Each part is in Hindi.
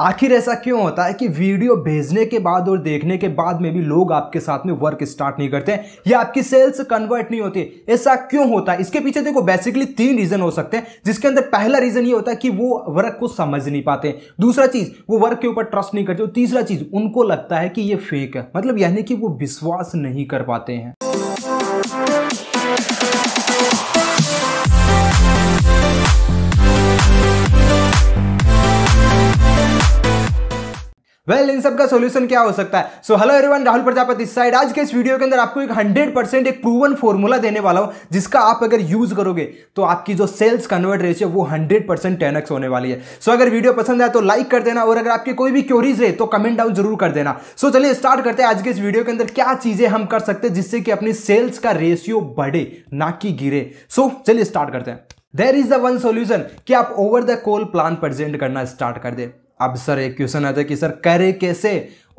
आखिर ऐसा क्यों होता है कि वीडियो भेजने के बाद और देखने के बाद में भी लोग आपके साथ में वर्क स्टार्ट नहीं करते या आपकी सेल्स कन्वर्ट नहीं होती ऐसा क्यों होता है इसके पीछे देखो बेसिकली तीन रीजन हो सकते हैं जिसके अंदर पहला रीजन ये होता है कि वो वर्क को समझ नहीं पाते दूसरा चीज वो वर्क के ऊपर ट्रस्ट नहीं करते और तीसरा चीज उनको लगता है कि ये फेक है मतलब यानी कि वो विश्वास नहीं कर पाते हैं वेल well, इन सब का सोल्यूशन क्या हो सकता है so hello everyone Rahul Prajapati इस साइड आज के इस वीडियो के अंदर आपको एक हंड्रेड परसेंट एक प्रूवन फॉर्मूला देने वाला हूं जिसका आप अगर यूज करोगे तो आपकी जो सेल्स कन्वर्ट रेशियो वो हंड्रेड परसेंट टेनक्स होने वाली है सो so, अगर वीडियो पसंद आए तो लाइक कर देना और अगर आपकी कोई भी क्योरीज है तो कमेंट डाउन जरूर कर देना सो so, चलिए स्टार्ट करते हैं आज के इस वीडियो के अंदर क्या चीजें हम कर सकते हैं जिससे कि अपनी सेल्स का रेशियो बढ़े ना कि गिरे सो so, चलिए स्टार्ट करते हैं there is the one solution कि आप over the call plan present करना स्टार्ट कर दे अब सर एक क्वेश्चन आता है कि सर करे कैसे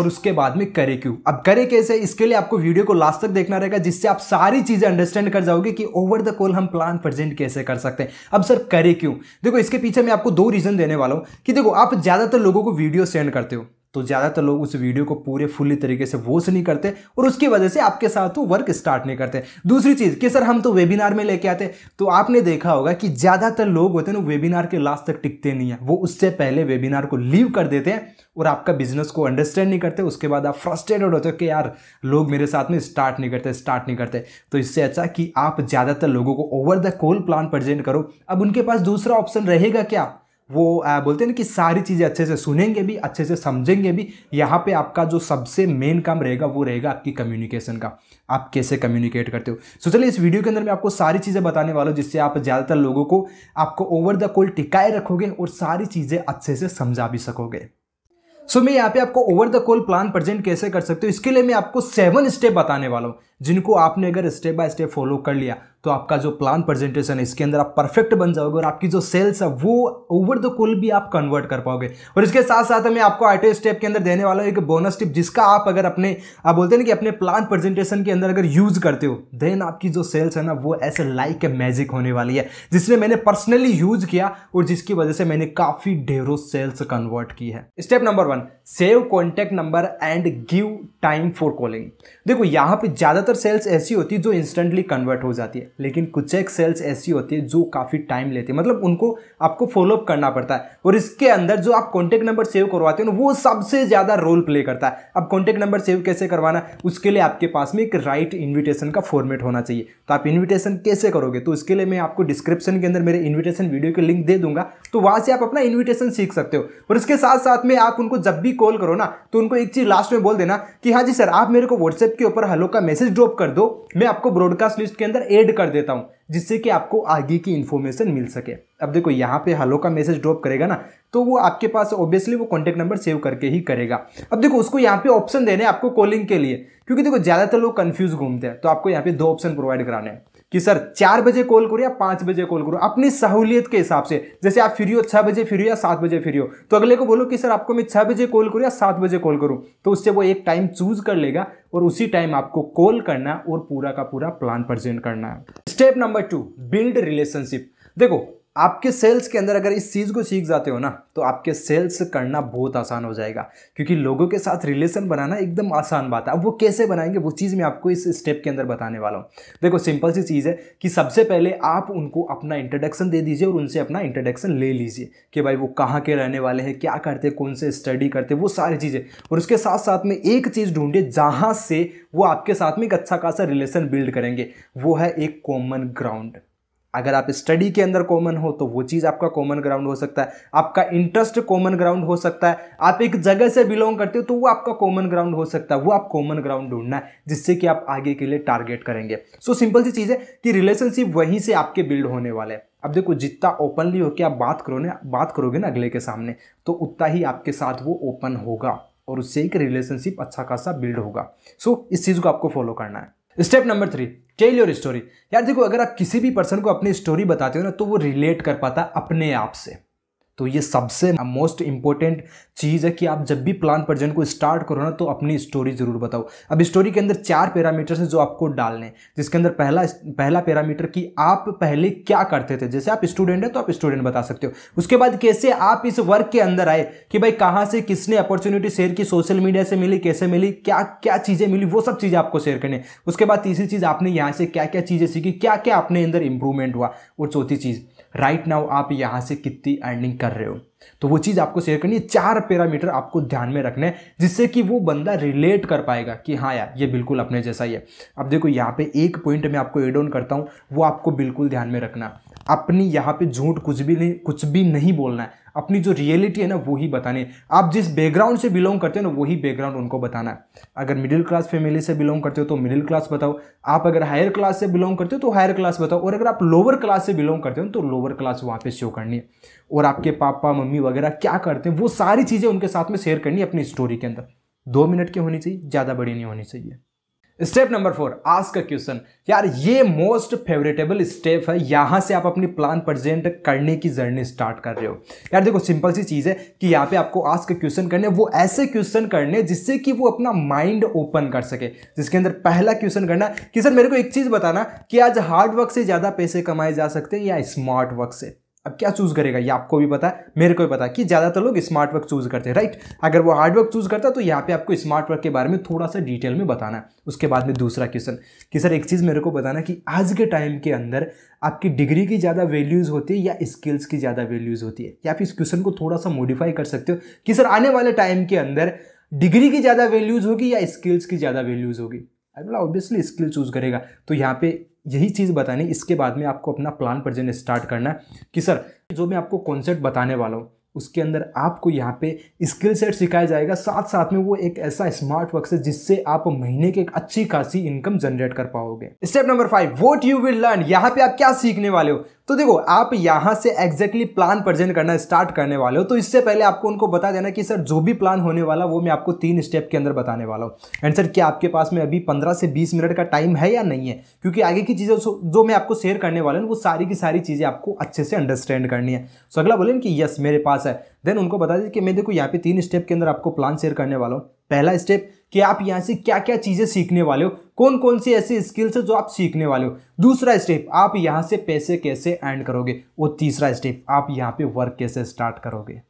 और उसके बाद में करे क्यों अब करे कैसे इसके लिए आपको वीडियो को लास्ट तक देखना रहेगा जिससे आप सारी चीज़ें अंडरस्टैंड कर जाओगे कि ओवर द कॉल हम प्लान प्रेजेंट कैसे कर सकते हैं अब सर करे क्यों देखो इसके पीछे मैं आपको दो रीज़न देने वाला हूं कि देखो आप ज़्यादातर लोगों को वीडियो सेंड करते हो तो ज़्यादातर लोग उस वीडियो को पूरे फुल्ली तरीके से वॉच नहीं करते और उसकी वजह से आपके साथ वो वर्क स्टार्ट नहीं करते दूसरी चीज़ कि सर हम तो वेबिनार में लेके आते तो आपने देखा होगा कि ज़्यादातर लोग होते हैं ना वेबिनार के लास्ट तक टिकते नहीं हैं वो उससे पहले वेबिनार को लीव कर देते हैं और आपका बिजनेस को अंडरस्टैंड नहीं करते उसके बाद आप फ्रस्ट्रेटेड होते हो कि यार लोग मेरे साथ में स्टार्ट नहीं करते स्टार्ट नहीं करते तो इससे अच्छा कि आप ज़्यादातर लोगों को over the call plan present करो अब उनके पास दूसरा ऑप्शन रहेगा क्या वो आ, बोलते हैं ना कि सारी चीज़ें अच्छे से सुनेंगे भी अच्छे से समझेंगे भी यहाँ पे आपका जो सबसे मेन काम रहेगा वो रहेगा आपकी कम्युनिकेशन का आप कैसे कम्युनिकेट करते हो सो चलिए इस वीडियो के अंदर मैं आपको सारी चीज़ें बताने वाला हूँ जिससे आप ज़्यादातर लोगों को आपको ओवर द कोल टिकाए रखोगे और सारी चीज़ें अच्छे से समझा भी सकोगे सो so, मैं यहाँ पे आपको over the call plan present कैसे कर सकते हो इसके लिए मैं आपको सेवन स्टेप बताने वाला हूँ जिनको आपने अगर स्टेप बाय स्टेप फॉलो कर लिया तो आपका जो प्लान प्रेजेंटेशन है इसके अंदर आप परफेक्ट बन जाओगे और आपकी जो सेल्स है वो ओवर द कुल भी आप कन्वर्ट कर पाओगे और इसके साथ साथ मैं आपको आई स्टेप के अंदर देने वाला हूँ एक बोनस टिप जिसका आप अगर अपने आप बोलते हैं ना कि अपने प्लान प्रेजेंटेशन के अंदर अगर यूज करते हो देन आपकी जो सेल्स है ना वो ऐसे लाइक ए मैजिक होने वाली है जिसने मैंने पर्सनली यूज किया और जिसकी वजह से मैंने काफ़ी ढेरों सेल्स कन्वर्ट की है step number one save contact number and give time for calling देखो यहाँ पे ज़्यादातर सेल्स ऐसी होती है जो इंस्टेंटली कन्वर्ट हो जाती है लेकिन कुछ एक सेल्स ऐसी होती है जो काफ़ी टाइम लेती है मतलब उनको आपको फॉलोअप करना पड़ता है और इसके अंदर जो आप कॉन्टैक्ट नंबर सेव करवाते हो ना वो सबसे ज़्यादा रोल प्ले करता है अब कॉन्टैक्ट नंबर सेव कैसे करवाना उसके लिए आपके पास में एक राइट इन्विटेशन का फॉर्मेट होना चाहिए तो आप इन्विटेशन कैसे करोगे तो इसके लिए मैं आपको डिस्क्रिप्शन के अंदर मेरे इन्विटेशन वीडियो के लिंक दे दूंगा तो वहाँ से आप अपना इन्विटेशन सीख सकते हो और इसके साथ साथ में आप उनको जब भी कॉल करो ना तो उनको एक चीज़ लास्ट में बोल देना कि हाँ जी सर आप मेरे को व्हाट्सएप के ऊपर हेलो का मैसेज ड्रॉप कर दो मैं आपको ब्रॉडकास्ट लिस्ट के अंदर ऐड कर देता हूँ जिससे कि आपको आगे की इन्फॉर्मेशन मिल सके अब देखो यहाँ पे हेलो का मैसेज ड्रॉप करेगा ना तो वो आपके पास ऑब्वियसली वो कॉन्टैक्ट नंबर सेव करके ही करेगा अब देखो उसको यहाँ पे ऑप्शन देने आपको कॉलिंग के लिए क्योंकि देखो ज़्यादातर लोग कन्फ्यूज घूमते हैं तो आपको यहाँ पे दो ऑप्शन प्रोवाइड कराने हैं कि सर चार बजे कॉल करो या पाँच बजे कॉल करो अपनी सहूलियत के हिसाब से जैसे आप फ्री हो छः बजे फ्री हो या सात बजे फ्री हो तो अगले को बोलो कि सर आपको मैं छः बजे कॉल करूँ या सात बजे कॉल करूँ तो उससे वो एक टाइम चूज कर लेगा और उसी टाइम आपको कॉल करना है और पूरा का पूरा प्लान प्रजेंट करना है step number two build relationship देखो आपके सेल्स के अंदर अगर इस चीज़ को सीख जाते हो ना तो आपके सेल्स करना बहुत आसान हो जाएगा क्योंकि लोगों के साथ रिलेशन बनाना एकदम आसान बात है अब वो कैसे बनाएंगे वो चीज़ मैं आपको इस स्टेप के अंदर बताने वाला हूँ देखो सिंपल सी चीज़ है कि सबसे पहले आप उनको अपना इंट्रोडक्शन दे दीजिए और उनसे अपना इंट्रोडक्शन ले लीजिए कि भाई वो कहाँ के रहने वाले हैं क्या करते कौन से स्टडी करते वो सारी चीज़ें और उसके साथ साथ में एक चीज़ ढूंढे जहाँ से वो आपके साथ में एक अच्छा खासा रिलेशन बिल्ड करेंगे वो है एक कॉमन ग्राउंड अगर आप स्टडी के अंदर कॉमन हो तो वो चीज़ आपका कॉमन ग्राउंड हो सकता है आपका इंटरेस्ट कॉमन ग्राउंड हो सकता है आप एक जगह से बिलोंग करते हो तो वो आपका कॉमन ग्राउंड हो सकता है वो आप कॉमन ग्राउंड ढूंढना है जिससे कि आप आगे के लिए टारगेट करेंगे सो so, सिंपल सी चीज़ है कि रिलेशनशिप वहीं से आपके बिल्ड होने वाले हैं अब देखो जितना ओपनली होकर आप बात करो ना बात करोगे ना अगले के सामने तो उतना ही आपके साथ वो ओपन होगा और उससे एक रिलेशनशिप अच्छा खासा बिल्ड होगा सो so, इस चीज़ को आपको फॉलो करना है step number three tell your story यार देखो अगर आप किसी भी पर्सन को अपनी स्टोरी बताते हो ना तो वो रिलेट कर पाता अपने आप से तो ये सबसे मोस्ट इंपॉर्टेंट चीज़ है कि आप जब भी प्लान पर्जन को स्टार्ट करो ना तो अपनी स्टोरी ज़रूर बताओ अब स्टोरी के अंदर चार पैरामीटर्स हैं जो आपको डालने जिसके अंदर पहला पहला पैरामीटर कि आप पहले क्या करते थे जैसे आप स्टूडेंट हैं तो आप स्टूडेंट बता सकते हो उसके बाद कैसे आप इस वर्क के अंदर आए कि भाई कहाँ से किसने अपॉर्चुनिटी शेयर की सोशल मीडिया से मिली कैसे मिली क्या क्या चीज़ें मिली वो सब चीज़ें आपको शेयर करनी उसके बाद तीसरी चीज़ आपने यहाँ से क्या क्या चीज़ें सीखी क्या क्या अपने अंदर इंप्रूवमेंट हुआ और चौथी चीज़ राइट right नाउ आप यहाँ से कितनी अर्निंग कर रहे हो तो वो चीज़ आपको शेयर करनी है चार पैरामीटर आपको ध्यान में रखना है जिससे कि वो बंदा रिलेट कर पाएगा कि हाँ यार ये बिल्कुल अपने जैसा ही है अब देखो यहाँ पे एक पॉइंट मैं आपको एड ऑन करता हूँ वो आपको बिल्कुल ध्यान में रखना अपनी यहाँ पे झूठ कुछ भी नहीं कुछ भी नहीं बोलना है अपनी जो रियलिटी है ना वो ही बतानी है आप जिस बैकग्राउंड से बिलोंग करते हो ना वही बैकग्राउंड उनको बताना है अगर मिडिल क्लास फैमिली से बिलोंग करते हो तो मिडिल क्लास बताओ आप अगर हायर क्लास से बिलोंग करते हो तो हायर क्लास बताओ और अगर आप लोअर क्लास से बिलोंग करते हो तो लोअर क्लास वहाँ पे शो करनी है और आपके पापा मम्मी वगैरह क्या करते हैं वो सारी चीज़ें उनके साथ में शेयर करनी है अपनी स्टोरी के अंदर दो मिनट की होनी चाहिए ज़्यादा बड़ी नहीं होनी चाहिए स्टेप नंबर फोर आज का क्वेश्चन यार ये मोस्ट फेवरेटेबल स्टेप है यहाँ से आप अपनी प्लान प्रेजेंट करने की जर्नी स्टार्ट कर रहे हो यार देखो सिंपल सी चीज़ है कि यहाँ पे आपको आज का क्वेश्चन करने वो ऐसे क्वेश्चन करने जिससे कि वो अपना माइंड ओपन कर सके जिसके अंदर पहला क्वेश्चन करना कि सर मेरे को एक चीज़ बताना कि आज हार्ड वर्क से ज़्यादा पैसे कमाए जा सकते हैं या स्मार्ट वर्क से अब क्या चूज़ करेगा ये आपको भी पता है मेरे को भी पता है कि ज़्यादातर लोग स्मार्ट वर्क चूज़ करते हैं राइट अगर वो हार्ड वर्क चूज़ करता है तो यहाँ पे आपको स्मार्ट वर्क के बारे में थोड़ा सा डिटेल में बताना है उसके बाद में दूसरा क्वेश्चन कि सर एक चीज़ मेरे को बताना कि आज के टाइम के अंदर आपकी डिग्री की ज़्यादा वैल्यूज़ होती है या स्किल्स की ज़्यादा वैल्यूज़ होती है या आप इस क्वेश्चन को थोड़ा सा मॉडिफाई कर सकते हो कि सर आने वाले टाइम के अंदर डिग्री की ज़्यादा वैल्यूज़ होगी या स्किल्स की ज़्यादा वैल्यूज़ होगी बोला ऑब्वियसली स्किल चूज़ करेगा तो यहाँ पे यही चीज़ बतानी इसके बाद में आपको अपना प्लान प्रेजेंट स्टार्ट करना है कि सर जो मैं आपको कॉन्सेप्ट बताने वाला हूँ उसके अंदर आपको यहाँ पे स्किल सेट सिखाया जाएगा साथ साथ में वो एक ऐसा स्मार्ट वर्क है जिससे आप महीने के एक अच्छी खासी इनकम जनरेट कर पाओगे step number five what you will learn यहाँ पे आप क्या सीखने वाले हो तो देखो आप यहाँ से एग्जैक्टली प्लान प्रेजेंट करना स्टार्ट करने वाले हो तो इससे पहले आपको उनको बता देना कि सर जो भी प्लान होने वाला वो मैं आपको तीन स्टेप के अंदर बताने वाला हूँ एंड सर क्या आपके पास में अभी पंद्रह से बीस मिनट का टाइम है या नहीं है क्योंकि आगे की चीज़ें जो मैं आपको शेयर करने वाला हूँ वो सारी की सारी चीज़ें आपको अच्छे से अंडरस्टैंड करनी है सो अगला बोले कि यस मेरे पास है देन उनको बता दें कि मैं देखो यहाँ पे तीन स्टेप के अंदर आपको प्लान शेयर करने वाला हूँ पहला स्टेप कि आप यहाँ से क्या क्या चीज़ें सीखने वाले हो कौन कौन सी ऐसी स्किल्स है जो आप सीखने वाले हो दूसरा स्टेप आप यहाँ से पैसे कैसे अर्न करोगे और तीसरा स्टेप आप यहाँ पे वर्क कैसे स्टार्ट करोगे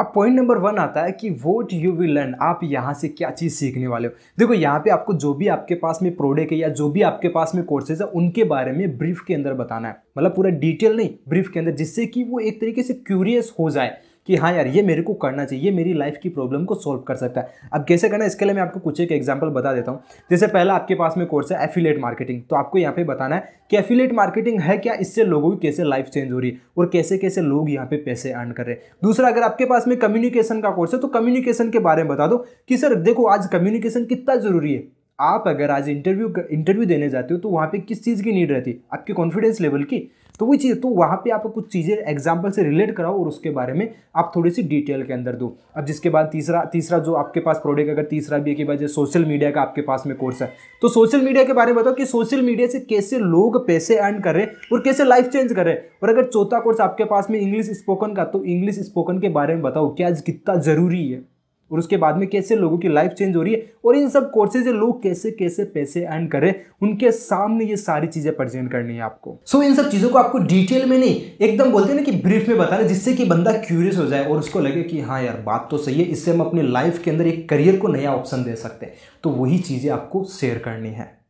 अब पॉइंट नंबर वन आता है कि वोट यू विल लर्न आप यहाँ से क्या चीज़ सीखने वाले हो देखो यहाँ पे आपको जो भी आपके पास में प्रोडक्ट है या जो भी आपके पास में कोर्सेज है उनके बारे में ब्रीफ के अंदर बताना है मतलब पूरा डिटेल नहीं ब्रीफ के अंदर जिससे कि वो एक तरीके से क्यूरियस हो जाए कि हाँ यार ये मेरे को करना चाहिए ये मेरी लाइफ की प्रॉब्लम को सॉल्व कर सकता है अब कैसे करना इसके लिए मैं आपको कुछ एक एग्जाम्पल बता देता हूँ जैसे पहला आपके पास में कोर्स है एफिलेट मार्केटिंग तो आपको यहाँ पे बताना है कि एफिलेट मार्केटिंग है क्या इससे लोगों की कैसे लाइफ चेंज हो रही है और कैसे कैसे लोग यहाँ पे पैसे अर्न कर रहे हैं दूसरा अगर आपके पास में कम्युनिकेशन का कोर्स है तो कम्युनिकेशन के बारे में बता दो कि सर देखो आज कम्युनिकेशन कितना ज़रूरी है आप अगर आज इंटरव्यू इंटरव्यू देने जाते हो तो वहाँ पे किस चीज़ की नीड रहती है आपके कॉन्फिडेंस लेवल की तो वही चीज़ तो वहाँ पे आप कुछ चीज़ें एग्जाम्पल से रिलेट कराओ और उसके बारे में आप थोड़ी सी डिटेल के अंदर दो अब जिसके बाद तीसरा तीसरा जो आपके पास प्रोडक्ट अगर तीसरा भी के बाद सोशल मीडिया का आपके पास में कोर्स है तो सोशल मीडिया के बारे में बताओ कि सोशल मीडिया से कैसे लोग पैसे अर्न कर रहे और कैसे लाइफ चेंज कर रहे और अगर चौथा कोर्स आपके पास में इंग्लिश स्पोकन का तो इंग्लिश स्पोकन के बारे में बताओ क्या कितना ज़रूरी है और उसके बाद में कैसे लोगों की लाइफ चेंज हो रही है और इन सब कोर्सेज से लोग कैसे कैसे पैसे अर्न कर रहे हैं उनके सामने ये सारी चीज़ें प्रजेंट करनी है आपको सो so, इन सब चीज़ों को आपको डिटेल में नहीं एकदम बोलते ना कि ब्रीफ में बता रहे जिससे कि बंदा क्यूरियस हो जाए और उसको लगे कि हाँ यार बात तो सही है इससे हम अपनी लाइफ के अंदर एक करियर को नया ऑप्शन दे सकते हैं तो वही चीज़ें आपको शेयर करनी है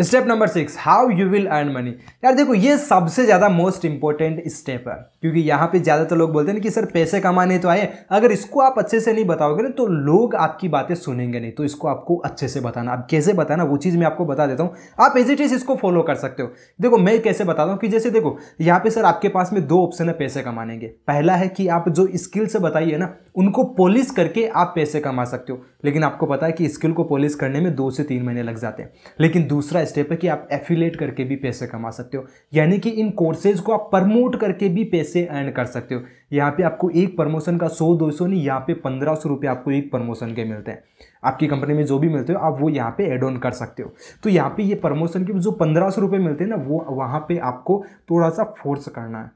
step number six how you will earn money यार देखो ये सबसे ज़्यादा मोस्ट इंपॉर्टेंट स्टेप है क्योंकि यहाँ पे ज़्यादातर लोग बोलते हैं कि सर पैसे कमाने तो आए अगर इसको आप अच्छे से नहीं बताओगे ना तो लोग आपकी बातें सुनेंगे नहीं तो इसको आपको अच्छे से बताना आप कैसे बताना वो चीज़ मैं आपको बता देता हूँ आप एज इट इज इसको फॉलो कर सकते हो देखो मैं कैसे बताता हूँ कि जैसे देखो यहाँ पर सर आपके पास में दो ऑप्शन है पैसे कमाने के पहला है कि आप जो स्किल से बताइए ना उनको पॉलिश करके आप पैसे कमा सकते हो लेकिन आपको पता है कि स्किल को पॉलिश करने में दो से तीन महीने लग जाते हैं लेकिन दूसरा दूसरा स्टेप है कि आप एफिलेट करके भी पैसे कमा सकते हो यानी कि इन कोर्सेज को आप प्रमोट करके भी पैसे अर्न कर सकते हो यहाँ पे आपको एक प्रमोशन का सौ दो सौ नहीं यहाँ पे पंद्रह सौ रुपये आपको एक प्रमोशन के मिलते हैं आपकी कंपनी में जो भी मिलते हो आप वो यहाँ पे एड ऑन कर सकते हो तो यहाँ पे ये प्रमोशन के जो पंद्रह सौ रुपये मिलते हैं ना वो वहाँ पे आपको थोड़ा सा फोर्स करना है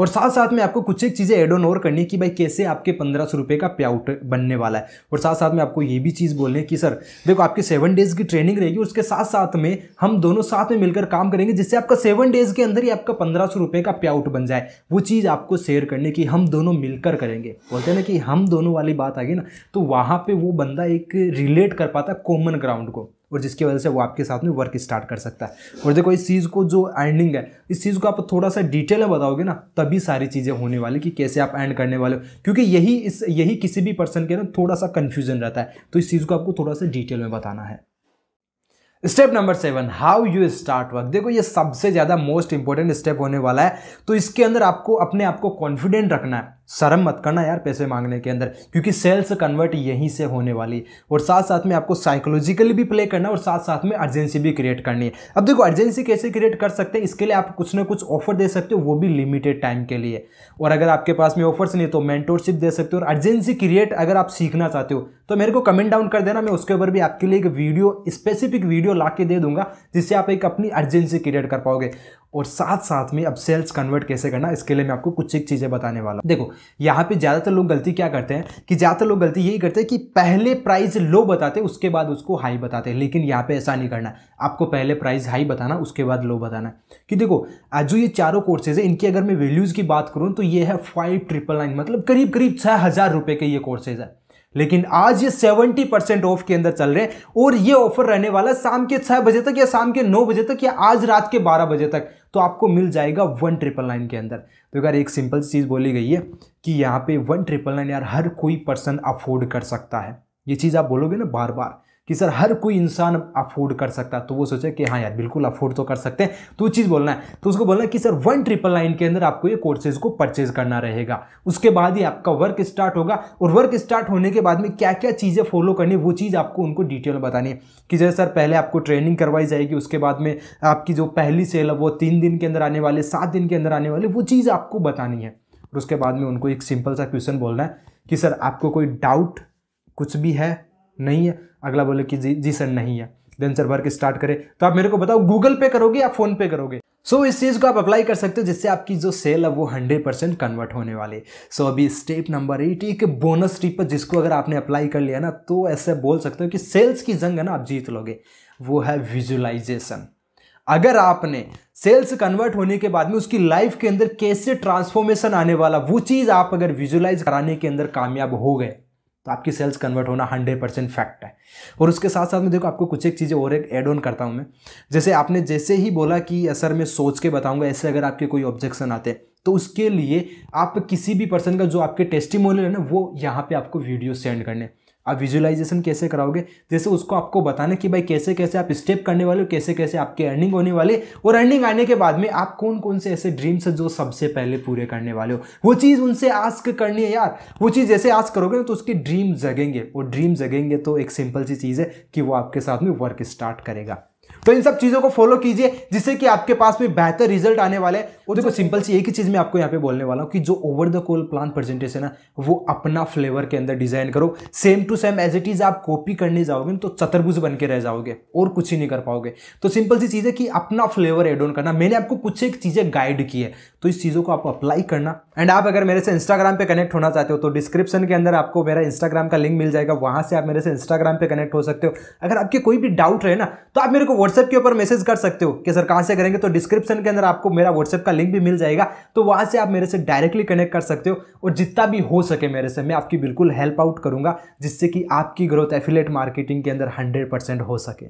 और साथ साथ में आपको कुछ एक चीज़ें एड ऑन और करनी कि भाई कैसे आपके पंद्रह सौ रुपये का पे आउट बनने वाला है और साथ साथ में आपको ये भी चीज़ बोलने कि सर देखो आपकी सेवन डेज़ की ट्रेनिंग रहेगी उसके साथ साथ में हम दोनों साथ में मिलकर काम करेंगे जिससे आपका सेवन डेज़ के अंदर ही आपका पंद्रह सौ रुपये का पे आउट बन जाए वो चीज़ आपको शेयर करने की हम दोनों मिलकर करेंगे बोलते हैं ना कि हम दोनों वाली बात आ गई ना तो वहाँ पर वो बंदा एक रिलेट कर पाता है कॉमन ग्राउंड को और जिसकी वजह से वो आपके साथ में वर्क स्टार्ट कर सकता है और देखो इस चीज़ को जो एंडिंग है इस चीज़ को आप थोड़ा सा डिटेल में बताओगे ना तभी सारी चीज़ें होने वाली कि कैसे आप एंड करने वाले हो क्योंकि यही इस यही किसी भी पर्सन के ना थोड़ा सा कन्फ्यूजन रहता है तो इस चीज़ को आपको थोड़ा सा डिटेल में बताना है step number seven how you start work देखो ये सबसे ज़्यादा मोस्ट इंपॉर्टेंट स्टेप होने वाला है तो इसके अंदर आपको अपने आप को कॉन्फिडेंट रखना है शर्म मत करना यार पैसे मांगने के अंदर क्योंकि सेल्स कन्वर्ट यहीं से होने वाली और साथ साथ में आपको साइकोलॉजिकली भी प्ले करना और साथ साथ में अर्जेंसी भी क्रिएट करनी है अब देखो अर्जेंसी कैसे क्रिएट कर सकते हैं इसके लिए आप कुछ ना कुछ ऑफर दे सकते हो वो भी लिमिटेड टाइम के लिए और अगर आपके पास में ऑफर्स नहीं तो मैंटोरशिप दे सकते हो और अर्जेंसी क्रिएट अगर आप सीखना चाहते हो तो मेरे को कमेंट डाउन कर देना मैं उसके ऊपर भी आपके लिए एक वीडियो स्पेसिफिक वीडियो ला के दे दूंगा जिससे आप एक अपनी अर्जेंसी क्रिएट कर पाओगे और साथ साथ में अब सेल्स कन्वर्ट कैसे करना इसके लिए मैं आपको कुछ एक चीज़ें बताने वाला हूँ देखो यहाँ पे ज़्यादातर लोग गलती क्या करते हैं कि ज़्यादातर लोग गलती यही करते हैं कि पहले प्राइस लो बताते उसके बाद उसको हाई बताते हैं लेकिन यहाँ पे ऐसा नहीं करना आपको पहले प्राइस हाई बताना उसके बाद लो बताना कि देखो आज जो ये चारों कोर्सेज है इनकी अगर मैं वैल्यूज़ की बात करूँ तो ये है फाइव ट्रिपल नाइन मतलब करीब करीब छः हज़ार रुपये के ये कोर्सेज है लेकिन आज ये 70 परसेंट ऑफ के अंदर चल रहे हैं और ये ऑफर रहने वाला शाम के छह बजे तक या शाम के नौ बजे तक या आज रात के बारह बजे तक तो आपको मिल जाएगा वन ट्रिपल नाइन के अंदर तो यार एक सिंपल चीज़ बोली गई है कि यहाँ पे वन ट्रिपल नाइन यार हर कोई पर्सन अफोर्ड कर सकता है ये चीज़ आप बोलोगे ना बार बार कि सर हर कोई इंसान अफोर्ड कर सकता तो वो सोचे कि हाँ यार बिल्कुल अफोर्ड तो कर सकते हैं तो चीज़ बोलना है तो उसको बोलना है कि सर वन ट्रिपल नाइन के अंदर आपको ये कोर्सेज को परचेज करना रहेगा उसके बाद ही आपका वर्क स्टार्ट होगा और वर्क स्टार्ट होने के बाद में क्या क्या चीज़ें फॉलो करनी वो चीज़ आपको उनको डिटेल में बतानी है कि जैसे सर पहले आपको ट्रेनिंग करवाई जाएगी उसके बाद में आपकी जो पहली सेल है वो तीन दिन के अंदर आने वाले सात दिन के अंदर आने वाले वो चीज़ आपको बतानी है और उसके बाद में उनको एक सिंपल सा क्वेश्चन बोलना है कि सर आपको कोई डाउट कुछ भी है नहीं है अगला बोले कि जी जी सर नहीं है देन सर भर के स्टार्ट करें तो आप मेरे को बताओ गूगल पे करोगे या फोन पे करोगे सो so, इस चीज़ को आप अप्लाई कर सकते हो जिससे आपकी जो सेल है वो 100 परसेंट कन्वर्ट होने वाली सो so, अभी स्टेप नंबर एट एक बोनस टिप है जिसको अगर आपने अप्लाई कर लिया ना तो ऐसे बोल सकते हो कि सेल्स की जंग है ना आप जीत लोगे वो है विजुअलाइजेशन अगर आपने सेल्स कन्वर्ट होने के बाद में उसकी लाइफ के अंदर कैसे ट्रांसफॉर्मेशन आने वाला वो चीज़ आप अगर विजुलाइज कराने के अंदर कामयाब हो गए तो आपकी सेल्स कन्वर्ट होना हंड्रेड परसेंट फैक्ट है और उसके साथ साथ में देखो आपको कुछ एक चीज़ें और एक एड ऑन करता हूँ मैं जैसे आपने जैसे ही बोला कि सर मैं सोच के बताऊँगा ऐसे अगर आपके कोई ऑब्जेक्शन आते हैं तो उसके लिए आप किसी भी पर्सन का जो आपके टेस्टिमोनियल है ना वो यहाँ पे आपको वीडियो सेंड करने आप विजुअलाइजेशन कैसे कराओगे जैसे उसको आपको बताना कि भाई कैसे कैसे आप स्टेप करने वाले हो कैसे कैसे आपकी अर्निंग होने वाले और अर्निंग आने के बाद में आप कौन कौन से ऐसे ड्रीम्स हैं जो सबसे पहले पूरे करने वाले हो वो चीज़ उनसे आस्क करनी है यार वो चीज़ जैसे आस्क करोगे ना तो उसकी ड्रीम जगेंगे और ड्रीम जगेंगे तो एक सिंपल सी चीज़ है कि वो आपके साथ में वर्क स्टार्ट करेगा तो इन सब चीज़ों को फॉलो कीजिए जिससे कि आपके पास में बेहतर रिजल्ट आने वाले हैं और देखो सिंपल सी एक ही चीज़ मैं आपको यहाँ पे बोलने वाला हूँ कि जो over the call plan presentation है वो अपना फ्लेवर के अंदर डिजाइन करो same to same as it is आप कॉपी करने जाओगे तो चतुर्भुज बन के रह जाओगे और कुछ ही नहीं कर पाओगे तो सिंपल सी चीज़ है कि अपना फ्लेवर एड ऑन करना मैंने आपको कुछ एक चीज़ें गाइड की है तो इस चीज़ों को आप अप्लाई करना एंड आप अगर मेरे से इंस्टाग्राम पे कनेक्ट होना चाहते हो तो डिस्क्रिप्शन के अंदर आपको मेरा इंस्टाग्राम का लिंक मिल जाएगा वहाँ से आप मेरे से इंस्टाग्राम पे कनेक्ट हो सकते हो अगर आपके कोई भी डाउट रहे ना तो आप मेरे को व्हाट्सएप के ऊपर मैसेज कर सकते हो कि सर कहाँ से करेंगे तो डिस्क्रिप्शन के अंदर आपको मेरा व्हाट्सएप का लिंक भी मिल जाएगा तो वहाँ से आप मेरे से डायरेक्टली कनेक्ट कर सकते हो और जितना भी हो सके मेरे से मैं आपकी बिल्कुल हेल्प आउट करूँगा जिससे कि आपकी ग्रोथ एफिलेट मार्केटिंग के अंदर हंड्रेड हो सके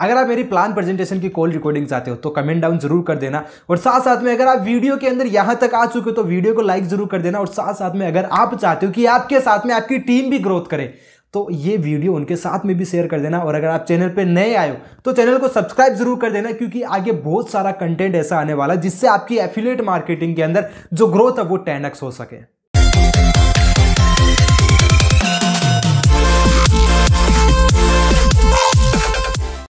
अगर आप मेरी प्लान प्रेजेंटेशन की कॉल रिकॉर्डिंग चाहते हो तो कमेंट डाउन जरूर कर देना और साथ साथ में अगर आप वीडियो के अंदर यहां तक आ चुके हो तो वीडियो को लाइक जरूर कर देना और साथ साथ में अगर आप चाहते हो कि आपके साथ में आपकी टीम भी ग्रोथ करे तो ये वीडियो उनके साथ में भी शेयर कर देना और अगर आप चैनल पे नए आए हो तो चैनल को सब्सक्राइब जरूर कर देना क्योंकि आगे बहुत सारा कंटेंट ऐसा आने वाला है जिससे आपकी एफिलेट मार्केटिंग के अंदर जो ग्रोथ है वो टेनक्स हो सके